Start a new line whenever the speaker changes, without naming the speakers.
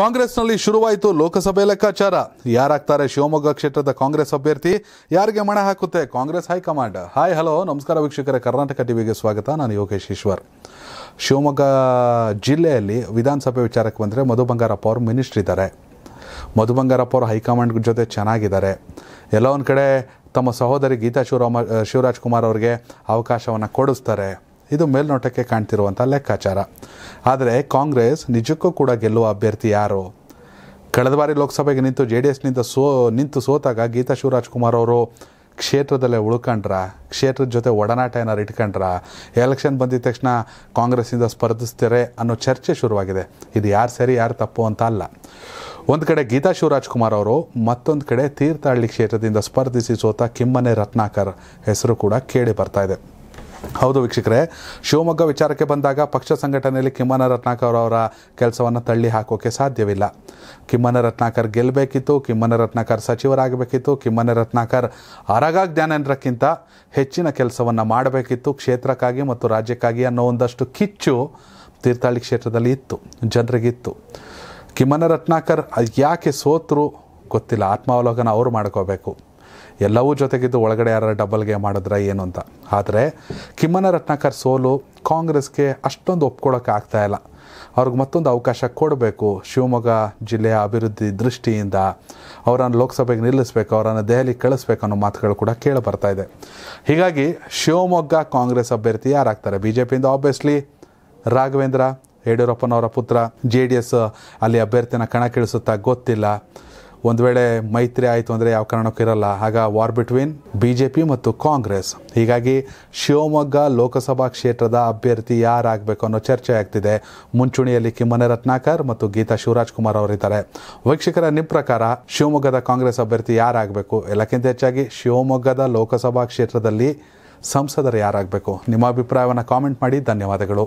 ಕಾಂಗ್ರೆಸ್ನಲ್ಲಿ ಶುರುವಾಯಿತು ಲೋಕಸಭೆ ಲೆಕ್ಕಾಚಾರ ಯಾರಾಗ್ತಾರೆ ಶಿವಮೊಗ್ಗ ಕ್ಷೇತ್ರದ ಕಾಂಗ್ರೆಸ್ ಅಭ್ಯರ್ಥಿ ಯಾರಿಗೆ ಮಣ ಹಾಕುತ್ತೆ ಕಾಂಗ್ರೆಸ್ ಹೈಕಮಾಂಡ್ ಹಾಯ್ ಹಲೋ ನಮಸ್ಕಾರ ವೀಕ್ಷಕರ ಕರ್ನಾಟಕ ಟಿವಿಗೆ ಸ್ವಾಗತ ನಾನು ಯೋಗೇಶ್ ಈಶ್ವರ್ ಶಿವಮೊಗ್ಗ ಜಿಲ್ಲೆಯಲ್ಲಿ ವಿಧಾನಸಭೆ ವಿಚಾರಕ್ಕೆ ಬಂದರೆ ಮಧು ಬಂಗಾರಪ್ಪ ಅವರು ಮಿನಿಸ್ಟ್ರ್ ಇದ್ದಾರೆ ಮಧು ಬಂಗಾರಪ್ಪ ಅವರು ಹೈಕಮಾಂಡ್ ಜೊತೆ ಚೆನ್ನಾಗಿದ್ದಾರೆ ಎಲ್ಲ ಒಂದು ಕಡೆ ತಮ್ಮ ಸಹೋದರಿ ಗೀತಾ ಶಿವರಾಮ ಶಿವರಾಜ್ ಕುಮಾರ್ ಅವರಿಗೆ ಅವಕಾಶವನ್ನು ಕೊಡಿಸ್ತಾರೆ ಇದು ಮೇಲ್ನೋಟಕ್ಕೆ ಕಾಣ್ತಿರುವಂಥ ಲೆಕ್ಕಾಚಾರ ಆದರೆ ಕಾಂಗ್ರೆಸ್ ನಿಜಕ್ಕೂ ಕೂಡ ಗೆಲ್ಲುವ ಅಭ್ಯರ್ಥಿ ಯಾರು ಕಳೆದ ಬಾರಿ ಲೋಕಸಭೆಗೆ ನಿಂತು ಜೆ ಡಿ ಎಸ್ನಿಂದ ಸೋ ನಿಂತು ಸೋತಾಗ ಗೀತಾ ಶಿವರಾಜ್ಕುಮಾರ್ ಅವರು ಕ್ಷೇತ್ರದಲ್ಲೇ ಉಳ್ಕೊಂಡ್ರ ಕ್ಷೇತ್ರದ ಜೊತೆ ಒಡನಾಟ ಏನಾರು ಇಟ್ಕೊಂಡ್ರ ಎಲೆಕ್ಷನ್ ಬಂದಿದ ತಕ್ಷಣ ಕಾಂಗ್ರೆಸ್ಸಿಂದ ಸ್ಪರ್ಧಿಸ್ತಾರೆ ಅನ್ನೋ ಚರ್ಚೆ ಶುರುವಾಗಿದೆ ಇದು ಯಾರು ಸರಿ ಯಾರು ತಪ್ಪು ಅಂತ ಅಲ್ಲ ಒಂದು ಕಡೆ ಗೀತಾ ಶಿವರಾಜ್ಕುಮಾರ್ ಅವರು ಮತ್ತೊಂದು ಕಡೆ ತೀರ್ಥಹಳ್ಳಿ ಕ್ಷೇತ್ರದಿಂದ ಸ್ಪರ್ಧಿಸಿ ಸೋತ ಕಿಮ್ಮನೆ ರತ್ನಾಕರ್ ಹೆಸರು ಕೂಡ ಕೇಳಿ ಬರ್ತಾ ಇದೆ ಹೌದು ವೀಕ್ಷಕರೇ ಶಿವಮೊಗ್ಗ ವಿಚಾರಕ್ಕೆ ಬಂದಾಗ ಪಕ್ಷ ಸಂಘಟನೆಯಲ್ಲಿ ಕಿಮ್ಮನ ರತ್ನಾಕರ್ ಅವರ ಕೆಲಸವನ್ನು ತಳ್ಳಿ ಹಾಕೋಕೆ ಸಾಧ್ಯವಿಲ್ಲ ಕಿಮ್ಮನ ರತ್ನಾಕರ್ ಗೆಲ್ಲಬೇಕಿತ್ತು ಕಿಮ್ಮನ ರತ್ನಾಕರ್ ಸಚಿವರಾಗಬೇಕಿತ್ತು ಕಿಮ್ಮನ ರತ್ನಾಕರ್ ಅರಗ ಜ್ಞಾನೇಂದ್ರಕ್ಕಿಂತ ಹೆಚ್ಚಿನ ಕೆಲಸವನ್ನು ಮಾಡಬೇಕಿತ್ತು ಕ್ಷೇತ್ರಕ್ಕಾಗಿ ಮತ್ತು ರಾಜ್ಯಕ್ಕಾಗಿ ಅನ್ನೋ ಒಂದಷ್ಟು ಕಿಚ್ಚು ತೀರ್ಥಹಳ್ಳಿ ಕ್ಷೇತ್ರದಲ್ಲಿ ಇತ್ತು ಜನರಿಗಿತ್ತು ಕಿಮ್ಮನ ರತ್ನಾಕರ್ ಯಾಕೆ ಸೋತರು ಗೊತ್ತಿಲ್ಲ ಆತ್ಮಾವಲೋಕನ ಅವರು ಮಾಡ್ಕೋಬೇಕು ಎಲ್ಲವೂ ಜೊತೆಗಿದ್ದು ಒಳಗಡೆ ಯಾರು ಡಬಲ್ ಗೇಮ್ ಮಾಡಿದ್ರೆ ಏನು ಅಂತ ಆದರೆ ಕಿಮ್ಮನ ರತ್ನಾಕರ್ ಸೋಲು ಕಾಂಗ್ರೆಸ್ಗೆ ಅಷ್ಟೊಂದು ಒಪ್ಕೊಳ್ಳೋಕೆ ಆಗ್ತಾ ಇಲ್ಲ ಅವ್ರಿಗೆ ಮತ್ತೊಂದು ಅವಕಾಶ ಕೊಡಬೇಕು ಶಿವಮೊಗ್ಗ ಜಿಲ್ಲೆಯ ಅಭಿವೃದ್ಧಿ ದೃಷ್ಟಿಯಿಂದ ಅವರನ್ನು ಲೋಕಸಭೆಗೆ ನಿಲ್ಲಿಸಬೇಕು ಅವರನ್ನು ದೆಹಲಿ ಕಳಿಸ್ಬೇಕು ಅನ್ನೋ ಮಾತುಗಳು ಕೂಡ ಕೇಳಿ ಬರ್ತಾ ಇದೆ ಹೀಗಾಗಿ ಶಿವಮೊಗ್ಗ ಕಾಂಗ್ರೆಸ್ ಅಭ್ಯರ್ಥಿ ಯಾರಾಗ್ತಾರೆ ಬಿ ಜೆ ಪಿಯಿಂದ ಆಬ್ವಿಯಸ್ಲಿ ರಾಘವೇಂದ್ರ ಯಡಿಯೂರಪ್ಪನವರ ಪುತ್ರ ಜೆ ಡಿ ಎಸ್ ಅಲ್ಲಿ ಅಭ್ಯರ್ಥಿನ ಕಣಕ್ಕಿಳಿಸುತ್ತಾ ಗೊತ್ತಿಲ್ಲ ಒಂದು ವೇಳೆ ಮೈತ್ರಿ ಆಯಿತು ಅಂದರೆ ಯಾವ ಕಾರಣಕ್ಕೂ ಇರಲ್ಲ ಆಗ war between B J P ಮತ್ತು ಕಾಂಗ್ರೆಸ್ ಹೀಗಾಗಿ ಶಿವಮೊಗ್ಗ ಲೋಕಸಭಾ ಕ್ಷೇತ್ರದ ಅಭ್ಯರ್ಥಿ ಯಾರಾಗಬೇಕು ಅನ್ನೋ ಚರ್ಚೆ ಆಗ್ತಿದೆ ಮುಂಚೂಣಿಯಲ್ಲಿ ಕಿಮ್ಮನೆ ರತ್ನಾಕರ್ ಮತ್ತು ಗೀತಾ ಶಿವರಾಜ್ ಕುಮಾರ್ ಅವರಿದ್ದಾರೆ ವೀಕ್ಷಕರ ನಿಮ್ಮ ಪ್ರಕಾರ ಶಿವಮೊಗ್ಗದ ಕಾಂಗ್ರೆಸ್ ಅಭ್ಯರ್ಥಿ ಯಾರಾಗಬೇಕು ಎಲ್ಲಕ್ಕಿಂತ ಹೆಚ್ಚಾಗಿ ಶಿವಮೊಗ್ಗದ ಲೋಕಸಭಾ ಕ್ಷೇತ್ರದಲ್ಲಿ ಸಂಸದರು ಯಾರಾಗಬೇಕು ನಿಮ್ಮ ಅಭಿಪ್ರಾಯವನ್ನು ಕಾಮೆಂಟ್ ಮಾಡಿ ಧನ್ಯವಾದಗಳು